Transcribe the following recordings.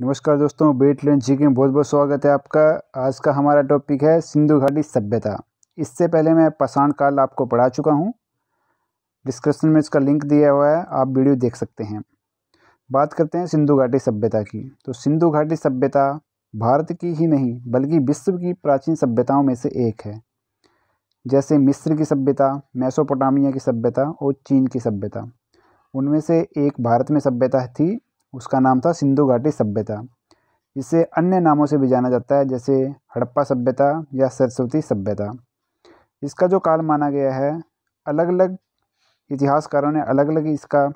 नमस्कार दोस्तों बेट लेन जी के बहुत बहुत स्वागत है आपका आज का हमारा टॉपिक है सिंधु घाटी सभ्यता इससे पहले मैं पाषाण काल आपको पढ़ा चुका हूँ डिस्क्रिप्शन में इसका लिंक दिया हुआ है आप वीडियो देख सकते हैं बात करते हैं सिंधु घाटी सभ्यता की तो सिंधु घाटी सभ्यता भारत की ही नहीं बल्कि विश्व की प्राचीन सभ्यताओं में से एक है जैसे मिस्र की सभ्यता मैसोपोटामिया की सभ्यता और चीन की सभ्यता उनमें से एक भारत में सभ्यता थी उसका नाम था सिंधु घाटी सभ्यता इसे अन्य नामों से भी जाना जाता है जैसे हड़प्पा सभ्यता या सरस्वती सभ्यता इसका जो काल माना गया है अलग अलग इतिहासकारों ने अलग अलग इसका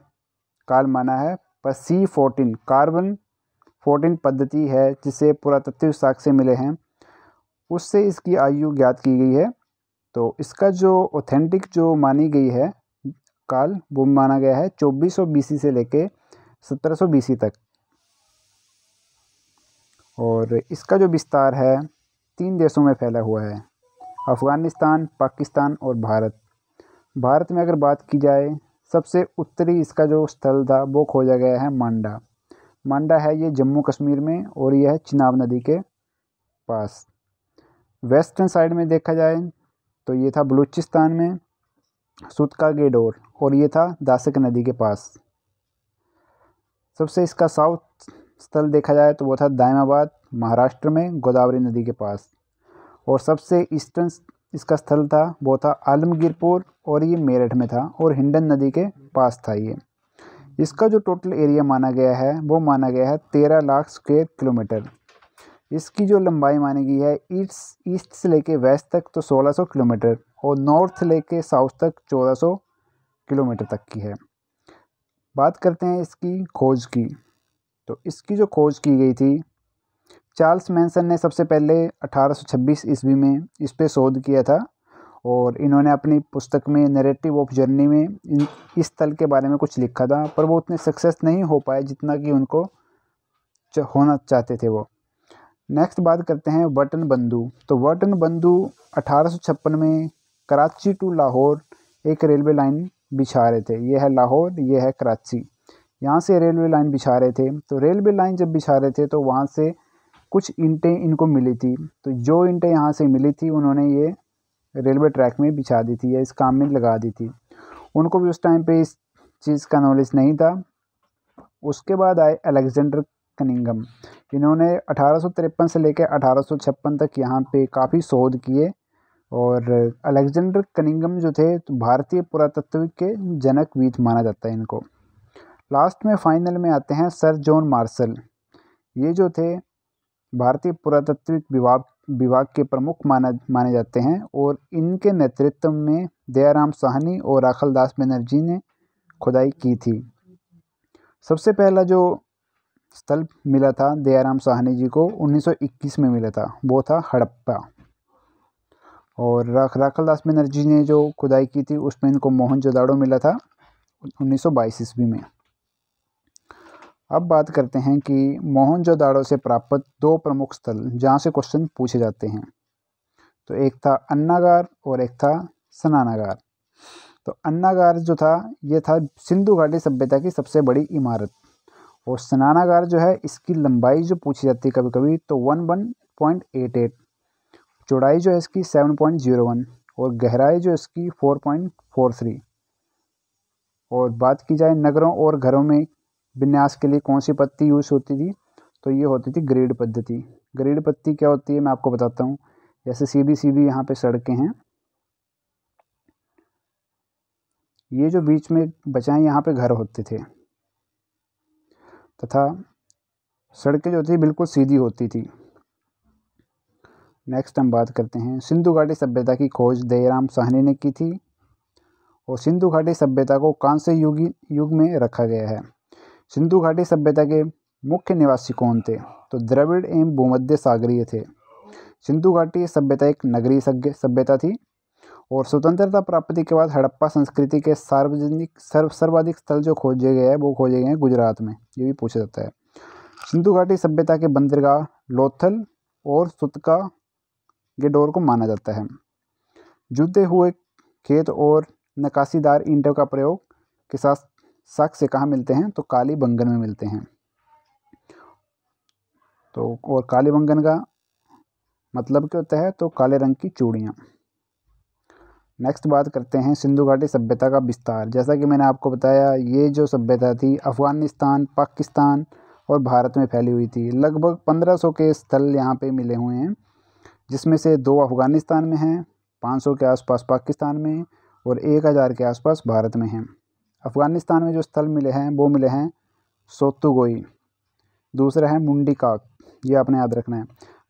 काल माना है पर सी फोर्टीन कार्बन फोर्टीन पद्धति है जिसे पुरातत्व साक्ष्य मिले हैं उससे इसकी आयु ज्ञात की गई है तो इसका जो ऑथेंटिक जो मानी गई है काल वो माना गया है 2400 बीसी से लेके सत्रह सौ तक और इसका जो विस्तार है तीन देशों में फैला हुआ है अफ़गानिस्तान पाकिस्तान और भारत भारत में अगर बात की जाए सबसे उत्तरी इसका जो स्थल था वो खोजा गया है मांडा मांडा है ये जम्मू कश्मीर में और यह है चिनाब नदी के पास वेस्टर्न साइड में देखा जाए तो ये था बलूचिस्तान में सुतका गेडोर और ये था दासक नदी के पास सबसे इसका साउथ स्थल देखा जाए तो वो था दायमाबाद महाराष्ट्र में गोदावरी नदी के पास और सबसे ईस्टर्न इसका स्थल था वो था आलमगीरपुर और ये मेरठ में था और हिंडन नदी के पास था ये इसका जो टोटल एरिया माना गया है वो माना गया है तेरह लाख स्क्वेयर किलोमीटर इसकी जो लंबाई मानी गई है ईस्ट ईस्ट से लेके वेस्ट तक तो 1600 किलोमीटर और नॉर्थ से लेके साउथ तक 1400 किलोमीटर तक की है बात करते हैं इसकी खोज की तो इसकी जो खोज की गई थी चार्ल्स मैंसन ने सबसे पहले 1826 ईस्वी में इस पर शोध किया था और इन्होंने अपनी पुस्तक में नरेटिव ऑफ जर्नी में इस तल के बारे में कुछ लिखा था पर वो उतने सक्सेस नहीं हो पाए जितना कि उनको होना चाहते थे वो नेक्स्ट बात करते हैं वर्टन बंधु तो वर्टन बंधु अठारह में कराची टू लाहौर एक रेलवे लाइन बिछा रहे थे ये है लाहौर ये है कराची यहाँ से रेलवे लाइन बिछा रहे थे तो रेलवे लाइन जब बिछा रहे थे तो वहाँ से कुछ इंटें इनको मिली थी तो जो इंटें यहाँ से मिली थी उन्होंने ये रेलवे ट्रैक में बिछा दी थी या इस काम में लगा दी थी उनको भी उस टाइम पे इस चीज़ का नॉलेज नहीं था उसके बाद आए अलेक्जेंडर कनिंगम इन्होंने अठारह से लेकर अठारह तक यहाँ पर काफ़ी शोध किए और अलेक्जेंडर कनिंगम जो थे तो भारतीय पुरातत्व के जनकवीत माना जाता है इनको लास्ट में फाइनल में आते हैं सर जॉन मार्शल ये जो थे भारतीय पुरातत्विक विभाग विभाग के प्रमुख माना माने जाते हैं और इनके नेतृत्व में दयाराम साहनी और राखल दास बनर्जी ने खुदाई की थी सबसे पहला जो स्थल मिला था दयाराम साहनी जी को 1921 में मिला था वो था हड़प्पा और राख में बनर्जी ने जो खुदाई की थी उसमें इनको जोदाड़ो मिला था बाईस ईस्वी में अब बात करते हैं कि जोदाड़ो से प्राप्त दो प्रमुख स्थल जहाँ से क्वेश्चन पूछे जाते हैं तो एक था अन्नागार और एक था सनानागार तो अन्नागार जो था ये था सिंधु घाटी सभ्यता की सबसे बड़ी इमारत और स्नानागार जो है इसकी लंबाई जो पूछी जाती है कभी कभी तो one one point eight eight चौड़ाई जो है इसकी सेवन पॉइंट जीरो वन और गहराई जो इसकी फोर पॉइंट फोर थ्री और बात की जाए नगरों और घरों में विन्यास के लिए कौन सी पत्ती यूज़ होती थी तो ये होती थी ग्रेड पद्धति ग्रेड पत्ती क्या होती है मैं आपको बताता हूँ जैसे सीधी सीधी यहाँ पे सड़कें हैं ये जो बीच में बचाए यहाँ पे घर होते थे तथा सड़कें जो थी बिल्कुल सीधी होती थी नेक्स्ट हम बात करते हैं सिंधु घाटी सभ्यता की खोज दयाराम साहनी ने की थी और सिंधु घाटी सभ्यता को कांस्य युग युग में रखा गया है सिंधु घाटी सभ्यता के मुख्य निवासी कौन थे तो द्रविड़ एवं भूमध्य सागरीय थे सिंधु घाटी सभ्यता एक नगरीय सभ्यता थी और स्वतंत्रता प्राप्ति के बाद हड़प्पा संस्कृति के सार्वजनिक सर्व सर्वाधिक स्थल जो खोजे गए हैं वो खोजे गए हैं गुजरात में ये भी पूछा जाता है सिंधु घाटी सभ्यता के बंदरगाह लोथल और सुतका गेडोर को माना जाता है जुते हुए खेत और नक्काशीदार ईंटों का प्रयोग के साथ साख से कहाँ मिलते हैं तो काली बंगन में मिलते हैं तो और काली बंगन का मतलब क्या होता है तो काले रंग की चूड़ियाँ नेक्स्ट बात करते हैं सिंधु घाटी सभ्यता का विस्तार जैसा कि मैंने आपको बताया ये जो सभ्यता थी अफ़गानिस्तान पाकिस्तान और भारत में फैली हुई थी लगभग 1500 के स्थल यहाँ पे मिले हुए हैं जिसमें से दो अफ़गानिस्तान में हैं 500 के आसपास पाकिस्तान में और 1000 के आसपास भारत में हैं अफ़गानिस्तान में जो स्थल मिले हैं वो मिले हैं सोतुगोई दूसरा है मुंडी काक ये आपने याद रखना है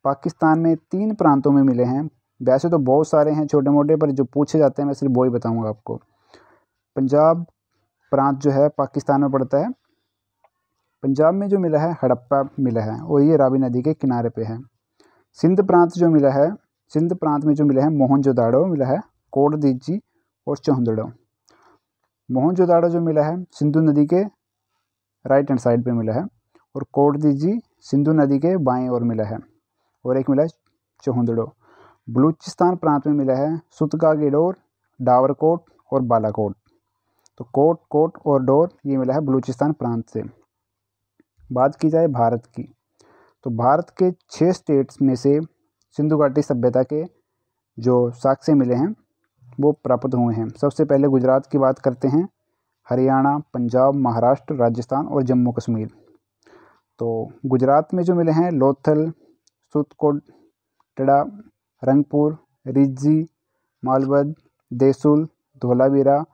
पाकिस्तान में तीन प्रांतों में मिले हैं वैसे तो बहुत सारे हैं छोटे मोटे पर जो पूछे जाते हैं मैं सिर्फ वो ही बताऊँगा आपको पंजाब प्रांत जो है पाकिस्तान में पड़ता है पंजाब में जो मिला है हड़प्पा मिला है और ये रावी नदी के किनारे पे है सिंध प्रांत जो मिला है सिंध प्रांत में जो मिला है मोहनजोदाड़ो मिला है कोटदीजी और चौहदड़ो मोहनजोदाड़ो जो मिला है सिंधु नदी के राइट हैंड साइड पे मिला है और कोटदीजी सिंधु नदी के बाएं ओर मिला है और एक मिला है चौहदड़ो बलूचिस्तान प्रांत में मिला है सुतका गिडोर डावरकोट और बालाकोट तो कोट कोट और डोर ये मिला है बलूचिस्तान प्रांत से बात की जाए भारत की तो भारत के छः स्टेट्स में से सिंधु घाटी सभ्यता के जो साक्ष्य मिले हैं वो प्राप्त हुए हैं सबसे पहले गुजरात की बात करते हैं हरियाणा पंजाब महाराष्ट्र राजस्थान और जम्मू कश्मीर तो गुजरात में जो मिले हैं लोथल सुतकोटड़ा रंगपुर रिज्जी मालवद देसुल धोलावीरा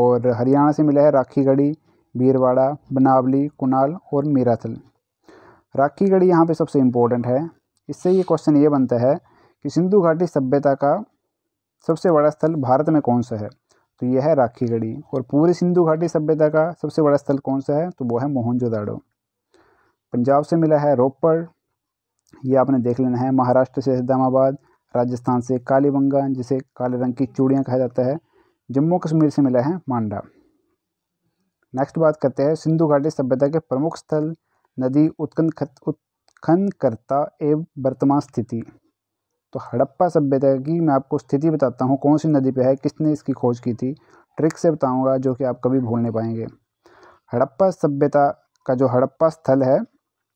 और हरियाणा से मिला है राखीगढ़ी भीरवाड़ा बनावली कुनाल और मीराथल राखी गढ़ी यहाँ पर सबसे इम्पोर्टेंट है इससे ये क्वेश्चन ये बनता है कि सिंधु घाटी सभ्यता का सबसे बड़ा स्थल भारत में कौन सा है तो यह है राखी गढ़ी और पूरी सिंधु घाटी सभ्यता का सबसे बड़ा स्थल कौन सा है तो वो है मोहनजोदाड़ो पंजाब से मिला है रोपड़ ये आपने देख लेना है महाराष्ट्र से इस्लामाबाद राजस्थान से कालीबंगा जिसे काले रंग की चूड़ियाँ कहा जाता है जम्मू कश्मीर से मिला है मांडा नेक्स्ट बात करते हैं सिंधु घाटी सभ्यता के प्रमुख स्थल नदी उत्खन उत्खनकर्ता एवं वर्तमान स्थिति तो हड़प्पा सभ्यता की मैं आपको स्थिति बताता हूँ कौन सी नदी पे है किसने इसकी खोज की थी ट्रिक से बताऊँगा जो कि आप कभी भूल नहीं पाएंगे हड़प्पा सभ्यता का जो हड़प्पा स्थल है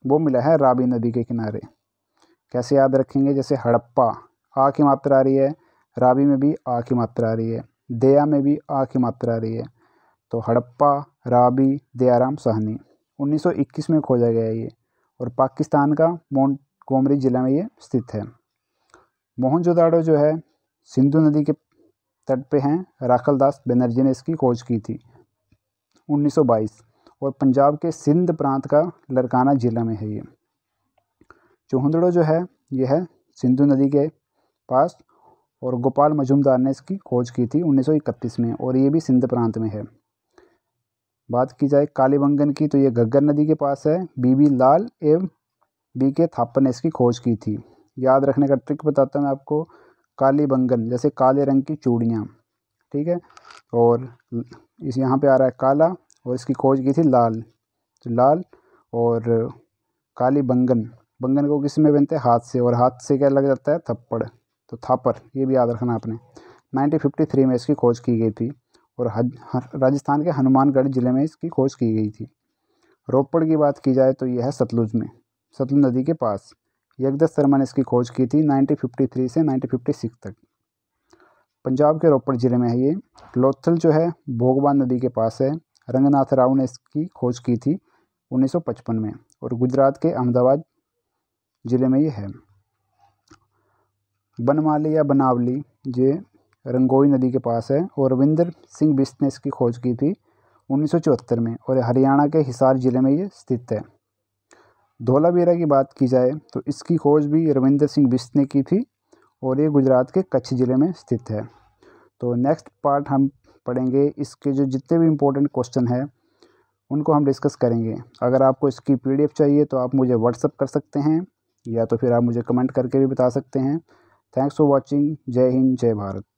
वो मिला है रावी नदी के किनारे कैसे याद रखेंगे जैसे हड़प्पा आ की मात्रा आ रही है रावी में भी आ की मात्रा आ रही है दया में भी आ की मात्रा आ रही है तो हड़प्पा राबी दयाराम साहनी 1921 में खोजा गया ये और पाकिस्तान का मोन्ट कोमरी ज़िला में ये स्थित है मोहनजोदाड़ो जो है सिंधु नदी के तट पे हैं राखल दास बनर्जी ने इसकी खोज की थी 1922 और पंजाब के सिंध प्रांत का लड़काना ज़िला में है ये चौहदड़ो जो है ये है सिंधु नदी के पास और गोपाल मजुमदार ने इसकी खोज की थी 1931 में और ये भी सिंध प्रांत में है बात की जाए काली बंगन की तो ये घग्गर नदी के पास है बीबी लाल एवं बी के थाप्पा ने इसकी खोज की थी याद रखने का ट्रिक बताता हूँ मैं आपको काली बंगन जैसे काले रंग की चूड़ियाँ ठीक है और इस यहाँ पे आ रहा है काला और इसकी खोज की थी लाल तो लाल और काली बंगन बंगन को किस में बनते हैं हाथ से और हाथ से क्या लग जाता है थप्पड़ तो थापर ये भी याद रखना आपने 1953 में इसकी खोज की गई थी और राजस्थान के हनुमानगढ़ ज़िले में इसकी खोज की गई थी रोपड़ की बात की जाए तो यह है सतलुज में सतलुज नदी के पास यज्ञदत्त शर्मा ने इसकी खोज की थी 1953 से 1956 तक पंजाब के रोपड़ ज़िले में है ये लोथल जो है भोगवान नदी के पास है रंगनाथ राव ने इसकी खोज की थी 1955 में और गुजरात के अहमदाबाद ज़िले में ये है बनमाली या बनावली ये रंगोई नदी के पास है और रविंदर सिंह बिस्त ने इसकी खोज की थी उन्नीस में और हरियाणा के हिसार ज़िले में ये स्थित है धोलावीरा की बात की जाए तो इसकी खोज भी रविंदर सिंह बिस्त ने की थी और ये गुजरात के कच्छ ज़िले में स्थित है तो नेक्स्ट पार्ट हम पढ़ेंगे इसके जो जितने भी इम्पोर्टेंट क्वेश्चन हैं उनको हम डिस्कस करेंगे अगर आपको इसकी पी चाहिए तो आप मुझे व्हाट्सअप कर सकते हैं या तो फिर आप मुझे कमेंट करके भी बता सकते हैं थैंक्स फॉर वॉचिंग जय हिंद जय भारत